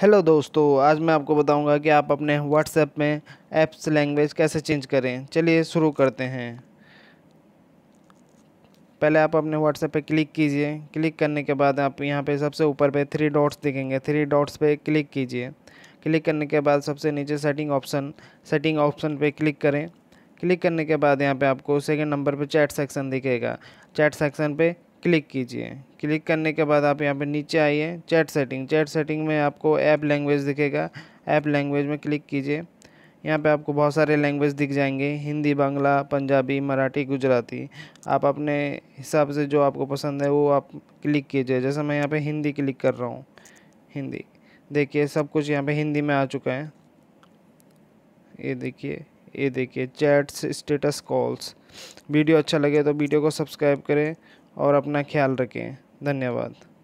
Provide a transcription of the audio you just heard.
hello दोस्तों आज मैं आपको बताऊंगा कि आप अपने व्हाट्सएप में ऐप्स लैंग्वेज कैसे चेंज करें चलिए शुरू करते हैं पहले आप अपने व्हाट्सएप पे क्लिक कीजिए क्लिक करने के बाद आप यहाँ पे सबसे ऊपर पे थ्री डॉट्स दिखेंगे थ्री डॉट्स पे क्लिक कीजिए क्लिक करने के बाद सबसे नीचे सेटिंग ऑप्शन सेटिंग ऑप्शन पर क्लिक करें क्लिक करने के बाद यहाँ पे आपको सेकंड नंबर पे चैट सेक्शन दिखेगा चैट सेक्शन पे क्लिक कीजिए क्लिक करने के बाद आप यहाँ पे नीचे आइए चैट सेटिंग चैट सेटिंग में आपको ऐप लैंग्वेज दिखेगा ऐप लैंग्वेज में क्लिक कीजिए यहाँ पे आपको बहुत सारे लैंग्वेज दिख जाएंगे हिंदी बांग्ला पंजाबी मराठी गुजराती आप अपने हिसाब से जो आपको पसंद है वो आप क्लिक कीजिए जैसे मैं यहाँ पर हिंदी क्लिक कर रहा हूँ हिंदी देखिए सब कुछ यहाँ पर हिंदी में आ चुका है ये देखिए ये देखिए चैट्स स्टेटस कॉल्स वीडियो अच्छा लगे तो वीडियो को सब्सक्राइब करें और अपना ख्याल रखें धन्यवाद